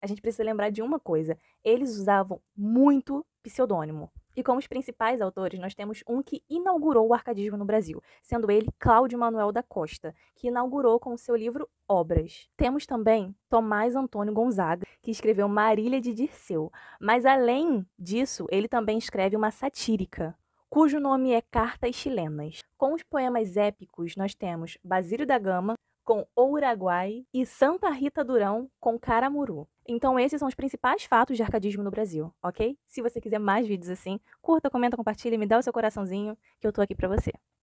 a gente precisa lembrar de uma coisa: eles usavam muito pseudônimo. E como os principais autores, nós temos um que inaugurou o arcadismo no Brasil, sendo ele Cláudio Manuel da Costa, que inaugurou com o seu livro Obras. Temos também Tomás Antônio Gonzaga, que escreveu Marília de Dirceu. Mas além disso, ele também escreve uma satírica, cujo nome é Cartas Chilenas. Com os poemas épicos, nós temos Basílio da Gama, com Ouraguai e Santa Rita Durão com Caramuru. Então esses são os principais fatos de arcadismo no Brasil, ok? Se você quiser mais vídeos assim, curta, comenta, compartilha, me dá o seu coraçãozinho que eu tô aqui para você.